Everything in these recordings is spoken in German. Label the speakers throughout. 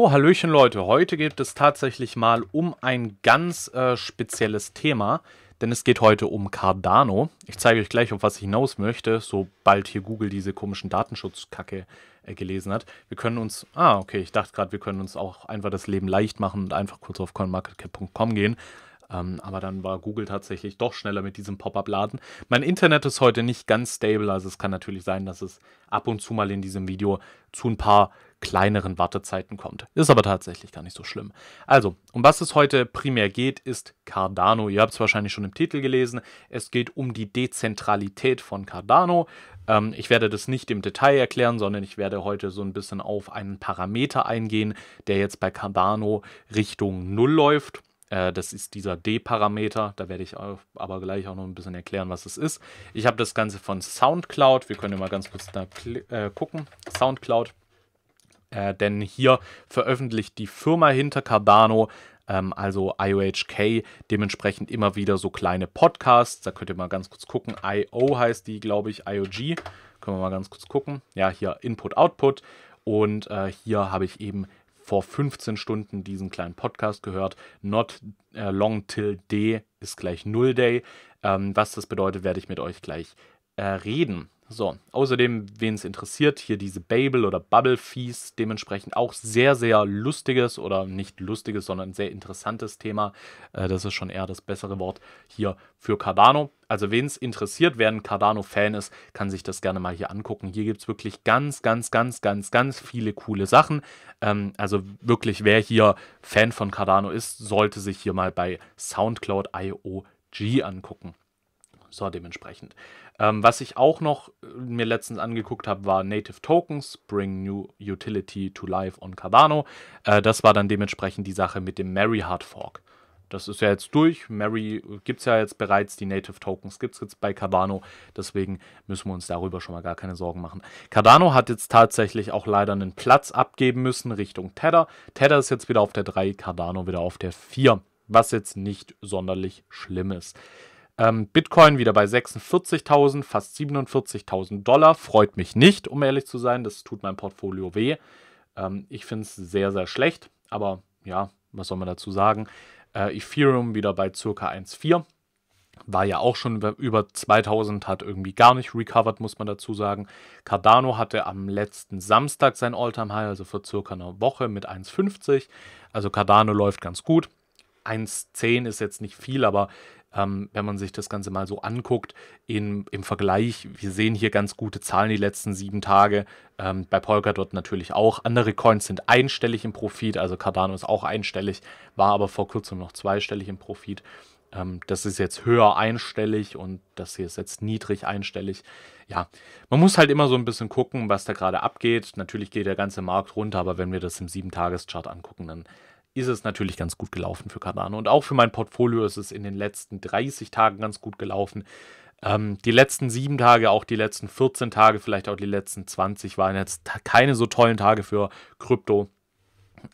Speaker 1: So, oh, Hallöchen Leute, heute geht es tatsächlich mal um ein ganz äh, spezielles Thema, denn es geht heute um Cardano. Ich zeige euch gleich, auf was ich hinaus möchte, sobald hier Google diese komischen Datenschutzkacke äh, gelesen hat. Wir können uns, ah okay, ich dachte gerade, wir können uns auch einfach das Leben leicht machen und einfach kurz auf coinmarketcap.com gehen. Ähm, aber dann war Google tatsächlich doch schneller mit diesem Pop-up-Laden. Mein Internet ist heute nicht ganz stable, also es kann natürlich sein, dass es ab und zu mal in diesem Video zu ein paar kleineren Wartezeiten kommt. Ist aber tatsächlich gar nicht so schlimm. Also, um was es heute primär geht, ist Cardano. Ihr habt es wahrscheinlich schon im Titel gelesen. Es geht um die Dezentralität von Cardano. Ähm, ich werde das nicht im Detail erklären, sondern ich werde heute so ein bisschen auf einen Parameter eingehen, der jetzt bei Cardano Richtung Null läuft äh, das ist dieser D-Parameter. Da werde ich aber gleich auch noch ein bisschen erklären, was es ist. Ich habe das Ganze von SoundCloud. Wir können ja mal ganz kurz da äh, gucken. SoundCloud. Äh, denn hier veröffentlicht die Firma hinter Cardano, ähm, also IOHK, dementsprechend immer wieder so kleine Podcasts. Da könnt ihr mal ganz kurz gucken. IO heißt die, glaube ich, IOG. Können wir mal ganz kurz gucken. Ja, hier Input-Output. Und äh, hier habe ich eben vor 15 Stunden diesen kleinen Podcast gehört. Not äh, long till day ist gleich Null Day. Ähm, was das bedeutet, werde ich mit euch gleich äh, reden. So, außerdem, wen es interessiert, hier diese Babel oder Bubble Fees, dementsprechend auch sehr, sehr lustiges oder nicht lustiges, sondern sehr interessantes Thema. Äh, das ist schon eher das bessere Wort hier für Cardano. Also, wen es interessiert, wer ein Cardano-Fan ist, kann sich das gerne mal hier angucken. Hier gibt es wirklich ganz, ganz, ganz, ganz, ganz viele coole Sachen. Ähm, also, wirklich, wer hier Fan von Cardano ist, sollte sich hier mal bei Soundcloud IOG angucken. So, dementsprechend. Ähm, was ich auch noch äh, mir letztens angeguckt habe, war Native Tokens, Bring New Utility to Life on Cardano. Äh, das war dann dementsprechend die Sache mit dem Mary Hard Fork. Das ist ja jetzt durch. Mary äh, gibt es ja jetzt bereits, die Native Tokens gibt es jetzt bei Cardano. Deswegen müssen wir uns darüber schon mal gar keine Sorgen machen. Cardano hat jetzt tatsächlich auch leider einen Platz abgeben müssen Richtung Tether. Tether ist jetzt wieder auf der 3, Cardano wieder auf der 4 was jetzt nicht sonderlich schlimm ist. Ähm, Bitcoin wieder bei 46.000, fast 47.000 Dollar. Freut mich nicht, um ehrlich zu sein. Das tut meinem Portfolio weh. Ähm, ich finde es sehr, sehr schlecht. Aber ja, was soll man dazu sagen? Äh, Ethereum wieder bei circa 1,4. War ja auch schon über 2000, hat irgendwie gar nicht recovered, muss man dazu sagen. Cardano hatte am letzten Samstag sein Alltime high also vor circa einer Woche mit 1,50. Also Cardano läuft ganz gut. 1,10 ist jetzt nicht viel, aber ähm, wenn man sich das Ganze mal so anguckt, in, im Vergleich, wir sehen hier ganz gute Zahlen die letzten sieben Tage, ähm, bei Polkadot natürlich auch. Andere Coins sind einstellig im Profit, also Cardano ist auch einstellig, war aber vor kurzem noch zweistellig im Profit. Ähm, das ist jetzt höher einstellig und das hier ist jetzt niedrig einstellig. Ja, man muss halt immer so ein bisschen gucken, was da gerade abgeht. Natürlich geht der ganze Markt runter, aber wenn wir das im 7-Tages-Chart angucken, dann ist es natürlich ganz gut gelaufen für Cardano. Und auch für mein Portfolio ist es in den letzten 30 Tagen ganz gut gelaufen. Ähm, die letzten sieben Tage, auch die letzten 14 Tage, vielleicht auch die letzten 20 waren jetzt keine so tollen Tage für Krypto.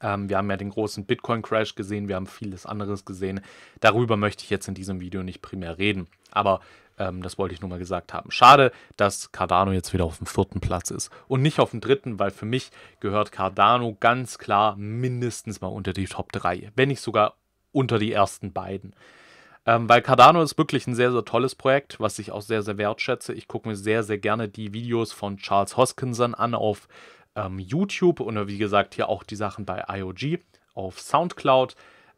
Speaker 1: Ähm, wir haben ja den großen Bitcoin-Crash gesehen, wir haben vieles anderes gesehen. Darüber möchte ich jetzt in diesem Video nicht primär reden. Aber ähm, das wollte ich nur mal gesagt haben. Schade, dass Cardano jetzt wieder auf dem vierten Platz ist und nicht auf dem dritten, weil für mich gehört Cardano ganz klar mindestens mal unter die Top 3, wenn nicht sogar unter die ersten beiden. Ähm, weil Cardano ist wirklich ein sehr, sehr tolles Projekt, was ich auch sehr, sehr wertschätze. Ich gucke mir sehr, sehr gerne die Videos von Charles Hoskinson an auf ähm, YouTube und wie gesagt hier auch die Sachen bei IOG auf Soundcloud.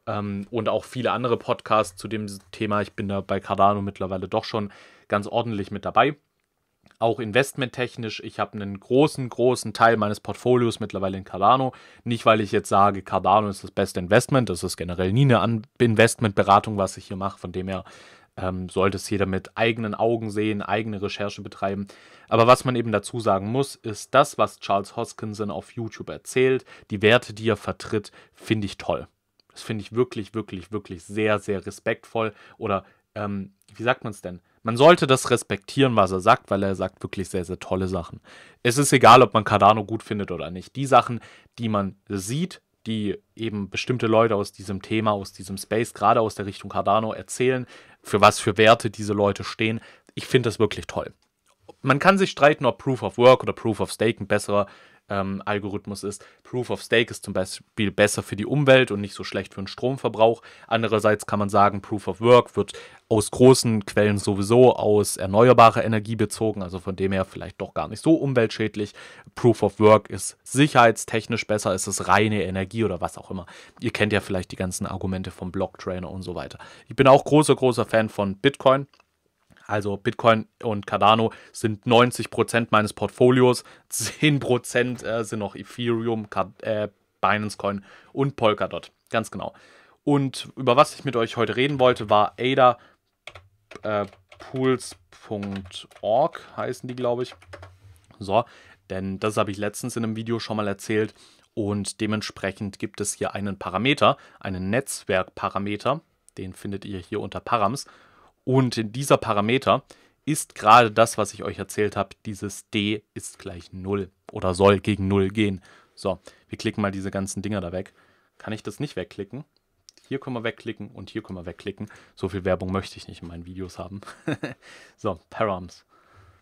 Speaker 1: Ähm, und auch viele andere Podcasts zu dem Thema. Ich bin da bei Cardano mittlerweile doch schon ganz ordentlich mit dabei. Auch investmenttechnisch, ich habe einen großen, großen Teil meines Portfolios mittlerweile in Cardano. Nicht, weil ich jetzt sage, Cardano ist das beste Investment, das ist generell nie eine Investmentberatung, was ich hier mache. Von dem her ähm, sollte es jeder mit eigenen Augen sehen, eigene Recherche betreiben. Aber was man eben dazu sagen muss, ist das, was Charles Hoskinson auf YouTube erzählt, die Werte, die er vertritt, finde ich toll. Das finde ich wirklich, wirklich, wirklich sehr, sehr respektvoll. Oder ähm, wie sagt man es denn? Man sollte das respektieren, was er sagt, weil er sagt wirklich sehr, sehr tolle Sachen. Es ist egal, ob man Cardano gut findet oder nicht. Die Sachen, die man sieht, die eben bestimmte Leute aus diesem Thema, aus diesem Space, gerade aus der Richtung Cardano erzählen, für was für Werte diese Leute stehen. Ich finde das wirklich toll. Man kann sich streiten, ob Proof of Work oder Proof of Stake ein besserer ähm, Algorithmus ist. Proof of Stake ist zum Beispiel besser für die Umwelt und nicht so schlecht für den Stromverbrauch. Andererseits kann man sagen, Proof of Work wird aus großen Quellen sowieso aus erneuerbarer Energie bezogen, also von dem her vielleicht doch gar nicht so umweltschädlich. Proof of Work ist sicherheitstechnisch besser, ist es reine Energie oder was auch immer. Ihr kennt ja vielleicht die ganzen Argumente vom Blocktrainer und so weiter. Ich bin auch großer, großer Fan von Bitcoin also Bitcoin und Cardano sind 90% meines Portfolios, 10% äh, sind noch Ethereum, äh, Binance Coin und Polkadot, ganz genau. Und über was ich mit euch heute reden wollte, war ADA äh, pools.org heißen die, glaube ich. So, denn das habe ich letztens in einem Video schon mal erzählt und dementsprechend gibt es hier einen Parameter, einen Netzwerkparameter, den findet ihr hier unter Params und in dieser Parameter ist gerade das, was ich euch erzählt habe. Dieses D ist gleich 0 oder soll gegen 0 gehen. So, wir klicken mal diese ganzen Dinger da weg. Kann ich das nicht wegklicken? Hier können wir wegklicken und hier können wir wegklicken. So viel Werbung möchte ich nicht in meinen Videos haben. so, Params.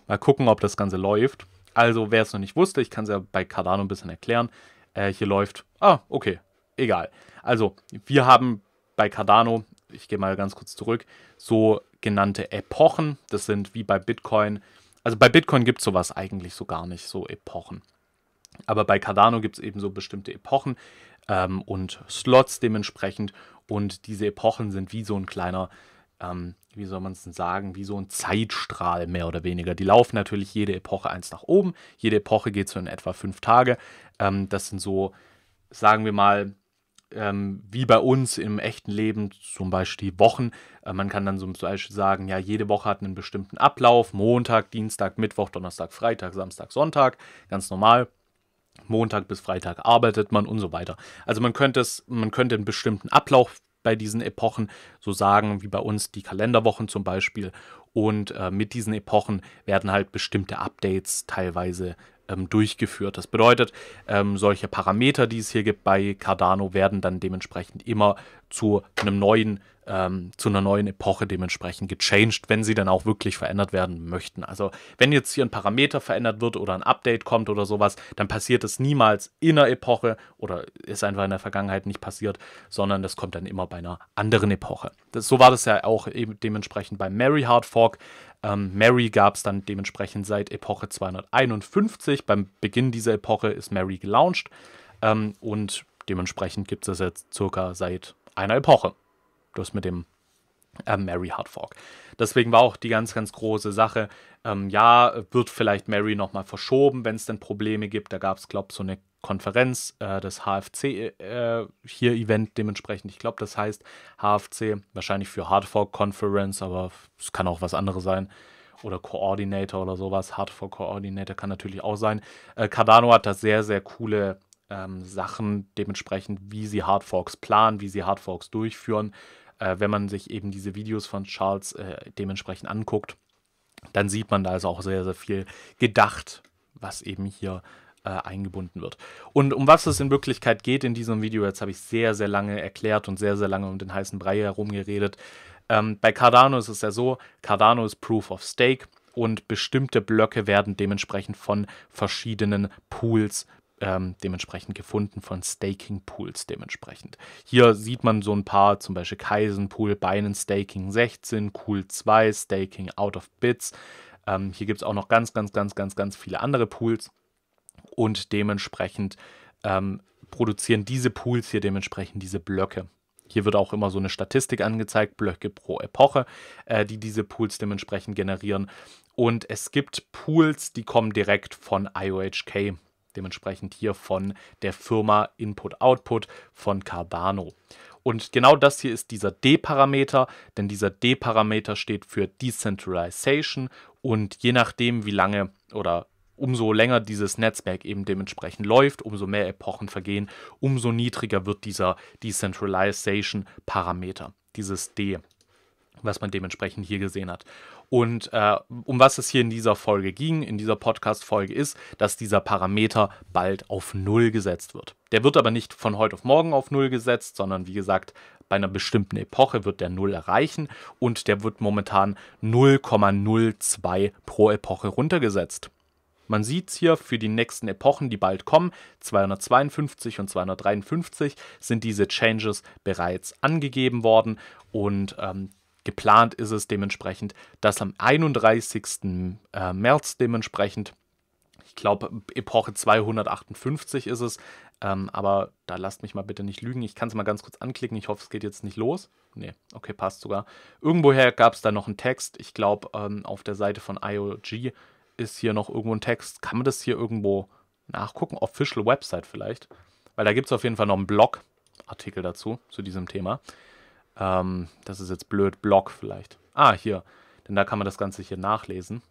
Speaker 1: Mal gucken, ob das Ganze läuft. Also, wer es noch nicht wusste, ich kann es ja bei Cardano ein bisschen erklären. Äh, hier läuft. Ah, okay. Egal. Also, wir haben bei Cardano, ich gehe mal ganz kurz zurück, so genannte Epochen. Das sind wie bei Bitcoin. Also bei Bitcoin gibt es sowas eigentlich so gar nicht, so Epochen. Aber bei Cardano gibt es eben so bestimmte Epochen ähm, und Slots dementsprechend. Und diese Epochen sind wie so ein kleiner, ähm, wie soll man es denn sagen, wie so ein Zeitstrahl mehr oder weniger. Die laufen natürlich jede Epoche eins nach oben. Jede Epoche geht so in etwa fünf Tage. Ähm, das sind so, sagen wir mal, ähm, wie bei uns im echten Leben zum Beispiel Wochen. Äh, man kann dann zum Beispiel sagen, ja, jede Woche hat einen bestimmten Ablauf. Montag, Dienstag, Mittwoch, Donnerstag, Freitag, Samstag, Sonntag. Ganz normal. Montag bis Freitag arbeitet man und so weiter. Also man könnte es, man könnte einen bestimmten Ablauf bei diesen Epochen so sagen, wie bei uns die Kalenderwochen zum Beispiel. Und äh, mit diesen Epochen werden halt bestimmte Updates teilweise ähm, durchgeführt. Das bedeutet, ähm, solche Parameter, die es hier gibt bei Cardano, werden dann dementsprechend immer zu einem neuen ähm, zu einer neuen Epoche dementsprechend gechanged, wenn sie dann auch wirklich verändert werden möchten. Also wenn jetzt hier ein Parameter verändert wird oder ein Update kommt oder sowas, dann passiert es niemals in einer Epoche oder ist einfach in der Vergangenheit nicht passiert, sondern das kommt dann immer bei einer anderen Epoche. Das, so war das ja auch eben dementsprechend bei Mary Hard Fork. Ähm, Mary gab es dann dementsprechend seit Epoche 251. Beim Beginn dieser Epoche ist Mary gelauncht ähm, und dementsprechend gibt es das jetzt circa seit einer Epoche bloß mit dem äh, Mary Hardfork. Deswegen war auch die ganz, ganz große Sache, ähm, ja, wird vielleicht Mary nochmal verschoben, wenn es denn Probleme gibt. Da gab es, glaube ich, so eine Konferenz, äh, das HFC äh, hier Event dementsprechend. Ich glaube, das heißt HFC, wahrscheinlich für Hardfork Conference, aber es kann auch was anderes sein. Oder Coordinator oder sowas. Hardfork Coordinator kann natürlich auch sein. Äh, Cardano hat da sehr, sehr coole ähm, Sachen dementsprechend, wie sie Hardforks planen, wie sie Hardforks durchführen äh, wenn man sich eben diese Videos von Charles äh, dementsprechend anguckt, dann sieht man da also auch sehr, sehr viel gedacht, was eben hier äh, eingebunden wird. Und um was es in Wirklichkeit geht in diesem Video, jetzt habe ich sehr, sehr lange erklärt und sehr, sehr lange um den heißen Brei herumgeredet. Ähm, bei Cardano ist es ja so, Cardano ist Proof of Stake und bestimmte Blöcke werden dementsprechend von verschiedenen Pools ähm, dementsprechend gefunden von Staking Pools dementsprechend. Hier sieht man so ein paar, zum Beispiel Kaisen Pool, Binance Staking 16, Cool 2, Staking Out of Bits. Ähm, hier gibt es auch noch ganz, ganz, ganz, ganz, ganz viele andere Pools und dementsprechend ähm, produzieren diese Pools hier dementsprechend diese Blöcke. Hier wird auch immer so eine Statistik angezeigt, Blöcke pro Epoche, äh, die diese Pools dementsprechend generieren. Und es gibt Pools, die kommen direkt von IOHK. Dementsprechend hier von der Firma Input-Output von Carbano. Und genau das hier ist dieser D-Parameter, denn dieser D-Parameter steht für Decentralization und je nachdem, wie lange oder umso länger dieses Netzwerk eben dementsprechend läuft, umso mehr Epochen vergehen, umso niedriger wird dieser Decentralization-Parameter, dieses D, was man dementsprechend hier gesehen hat. Und äh, um was es hier in dieser Folge ging, in dieser Podcast-Folge ist, dass dieser Parameter bald auf Null gesetzt wird. Der wird aber nicht von heute auf morgen auf Null gesetzt, sondern wie gesagt, bei einer bestimmten Epoche wird der Null erreichen und der wird momentan 0,02 pro Epoche runtergesetzt. Man sieht es hier für die nächsten Epochen, die bald kommen, 252 und 253 sind diese Changes bereits angegeben worden und ähm, geplant ist es dementsprechend, dass am 31. Äh, März dementsprechend, ich glaube, Epoche 258 ist es, ähm, aber da lasst mich mal bitte nicht lügen. Ich kann es mal ganz kurz anklicken. Ich hoffe, es geht jetzt nicht los. Nee, okay, passt sogar. Irgendwoher gab es da noch einen Text. Ich glaube, ähm, auf der Seite von IOG ist hier noch irgendwo ein Text. Kann man das hier irgendwo nachgucken? Official Website vielleicht? Weil da gibt es auf jeden Fall noch einen Blogartikel dazu, zu diesem Thema. Ähm, das ist jetzt blöd, Blog vielleicht. Ah, hier. Denn da kann man das Ganze hier nachlesen,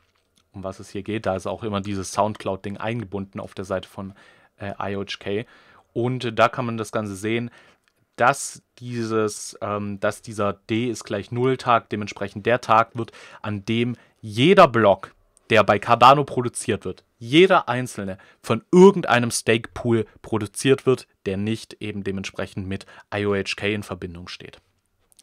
Speaker 1: um was es hier geht. Da ist auch immer dieses Soundcloud-Ding eingebunden auf der Seite von äh, IOHK. Und äh, da kann man das Ganze sehen, dass dieses, ähm, dass dieser D ist gleich Null-Tag, dementsprechend der Tag wird, an dem jeder Block, der bei Cardano produziert wird, jeder einzelne von irgendeinem Stake Pool produziert wird, der nicht eben dementsprechend mit IOHK in Verbindung steht.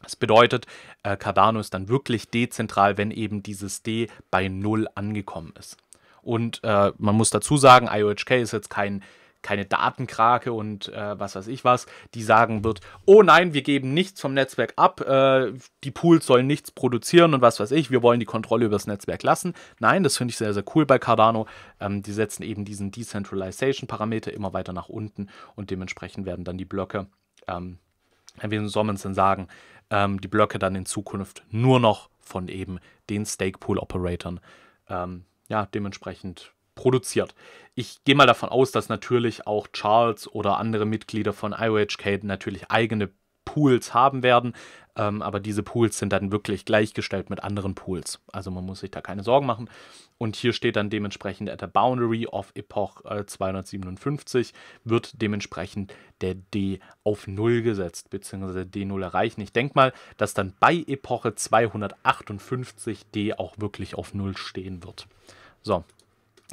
Speaker 1: Das bedeutet, äh, Cardano ist dann wirklich dezentral, wenn eben dieses D bei 0 angekommen ist. Und äh, man muss dazu sagen, IOHK ist jetzt kein, keine Datenkrake und äh, was weiß ich was, die sagen wird, oh nein, wir geben nichts vom Netzwerk ab, äh, die Pools sollen nichts produzieren und was weiß ich, wir wollen die Kontrolle über das Netzwerk lassen. Nein, das finde ich sehr, sehr cool bei Cardano. Ähm, die setzen eben diesen Decentralization-Parameter immer weiter nach unten und dementsprechend werden dann die Blöcke ähm, wie soll man es denn sagen, ähm, die Blöcke dann in Zukunft nur noch von eben den Stakepool-Operatoren ähm, ja, dementsprechend produziert. Ich gehe mal davon aus, dass natürlich auch Charles oder andere Mitglieder von IOHK natürlich eigene Pools haben werden. Ähm, aber diese Pools sind dann wirklich gleichgestellt mit anderen Pools. Also man muss sich da keine Sorgen machen. Und hier steht dann dementsprechend at the boundary of Epoch äh, 257 wird dementsprechend der D auf 0 gesetzt, beziehungsweise D0 erreichen. Ich denke mal, dass dann bei Epoche 258 D auch wirklich auf 0 stehen wird. So,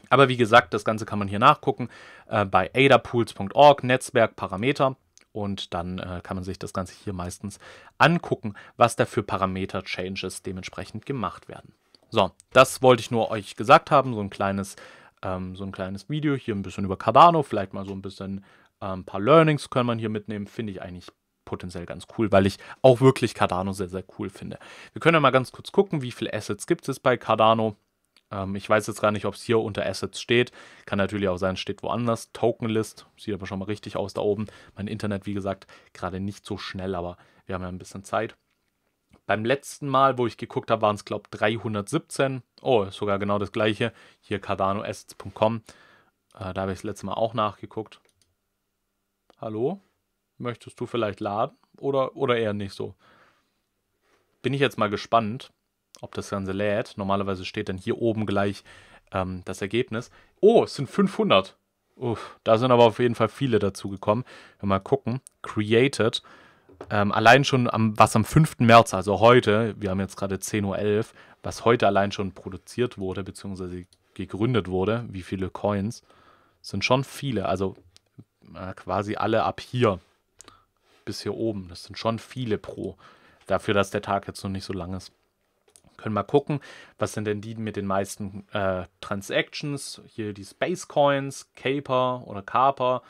Speaker 1: aber wie gesagt, das Ganze kann man hier nachgucken äh, bei adapools.org, Netzwerk, Parameter. Und dann äh, kann man sich das Ganze hier meistens angucken, was da für Parameter-Changes dementsprechend gemacht werden. So, das wollte ich nur euch gesagt haben, so ein kleines, ähm, so ein kleines Video, hier ein bisschen über Cardano, vielleicht mal so ein bisschen äh, ein paar Learnings können man hier mitnehmen, finde ich eigentlich potenziell ganz cool, weil ich auch wirklich Cardano sehr, sehr cool finde. Wir können ja mal ganz kurz gucken, wie viele Assets gibt es bei Cardano. Ähm, ich weiß jetzt gar nicht, ob es hier unter Assets steht. Kann natürlich auch sein, es steht woanders. Tokenlist, sieht aber schon mal richtig aus da oben. Mein Internet, wie gesagt, gerade nicht so schnell, aber wir haben ja ein bisschen Zeit. Beim letzten Mal, wo ich geguckt habe, waren es, glaube ich, 317. Oh, sogar genau das gleiche. Hier cardanoassets.com. Äh, da habe ich das letzte Mal auch nachgeguckt. Hallo? Möchtest du vielleicht laden? Oder, oder eher nicht so? Bin ich jetzt mal gespannt ob das Ganze lädt. Normalerweise steht dann hier oben gleich ähm, das Ergebnis. Oh, es sind 500. Uff, da sind aber auf jeden Fall viele dazu gekommen. Mal gucken. Created. Ähm, allein schon am, was am 5. März, also heute, wir haben jetzt gerade 10.11 Uhr, was heute allein schon produziert wurde, beziehungsweise gegründet wurde, wie viele Coins, sind schon viele. Also äh, quasi alle ab hier bis hier oben. Das sind schon viele pro. Dafür, dass der Tag jetzt noch nicht so lang ist können mal gucken, was sind denn die mit den meisten äh, Transactions, hier die Space Coins, Caper oder Carper.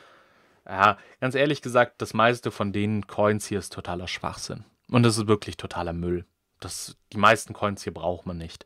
Speaker 1: Ja, ganz ehrlich gesagt, das meiste von den Coins hier ist totaler Schwachsinn. Und das ist wirklich totaler Müll. Das, die meisten Coins hier braucht man nicht.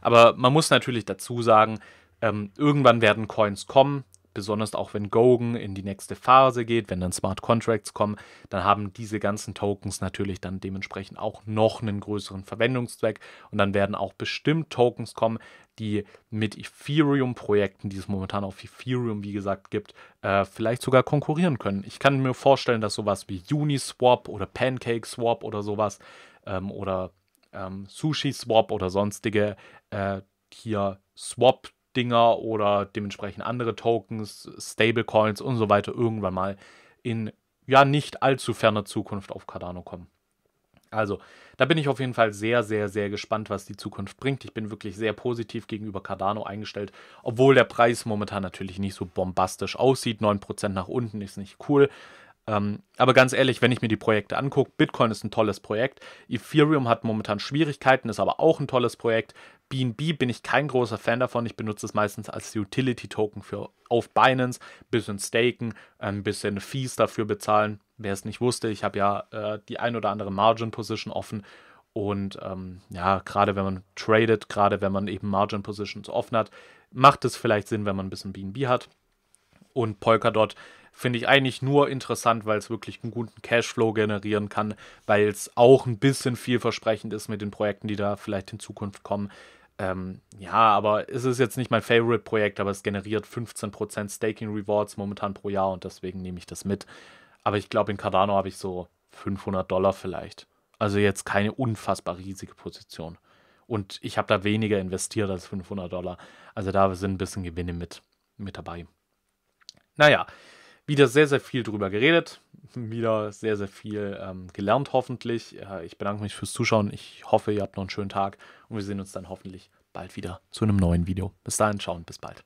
Speaker 1: Aber man muss natürlich dazu sagen, ähm, irgendwann werden Coins kommen, besonders auch wenn Gogan in die nächste Phase geht, wenn dann Smart Contracts kommen, dann haben diese ganzen Tokens natürlich dann dementsprechend auch noch einen größeren Verwendungszweck und dann werden auch bestimmt Tokens kommen, die mit Ethereum-Projekten, die es momentan auf Ethereum, wie gesagt, gibt, äh, vielleicht sogar konkurrieren können. Ich kann mir vorstellen, dass sowas wie Uniswap oder Pancake Swap oder sowas ähm, oder ähm, Swap oder sonstige äh, hier Swap tokens Dinger oder dementsprechend andere Tokens, Stablecoins und so weiter irgendwann mal in ja nicht allzu ferner Zukunft auf Cardano kommen. Also, da bin ich auf jeden Fall sehr, sehr, sehr gespannt, was die Zukunft bringt. Ich bin wirklich sehr positiv gegenüber Cardano eingestellt, obwohl der Preis momentan natürlich nicht so bombastisch aussieht. 9% nach unten ist nicht cool. Ähm, aber ganz ehrlich, wenn ich mir die Projekte angucke, Bitcoin ist ein tolles Projekt, Ethereum hat momentan Schwierigkeiten, ist aber auch ein tolles Projekt. BNB bin ich kein großer Fan davon. Ich benutze es meistens als Utility-Token für auf Binance, bisschen staken, ein bisschen Fees dafür bezahlen. Wer es nicht wusste, ich habe ja äh, die ein oder andere Margin-Position offen. Und ähm, ja, gerade wenn man tradet, gerade wenn man eben Margin Positions offen hat, macht es vielleicht Sinn, wenn man ein bisschen BNB hat. Und Polkadot finde ich eigentlich nur interessant, weil es wirklich einen guten Cashflow generieren kann, weil es auch ein bisschen vielversprechend ist mit den Projekten, die da vielleicht in Zukunft kommen. Ähm, ja, aber es ist jetzt nicht mein Favorite-Projekt, aber es generiert 15% Staking Rewards momentan pro Jahr und deswegen nehme ich das mit. Aber ich glaube, in Cardano habe ich so 500 Dollar vielleicht. Also jetzt keine unfassbar riesige Position. Und ich habe da weniger investiert als 500 Dollar. Also da sind ein bisschen Gewinne mit, mit dabei. Naja, wieder sehr, sehr viel drüber geredet, wieder sehr, sehr viel ähm, gelernt hoffentlich. Äh, ich bedanke mich fürs Zuschauen. Ich hoffe, ihr habt noch einen schönen Tag und wir sehen uns dann hoffentlich bald wieder zu einem neuen Video. Bis dahin, ciao und bis bald.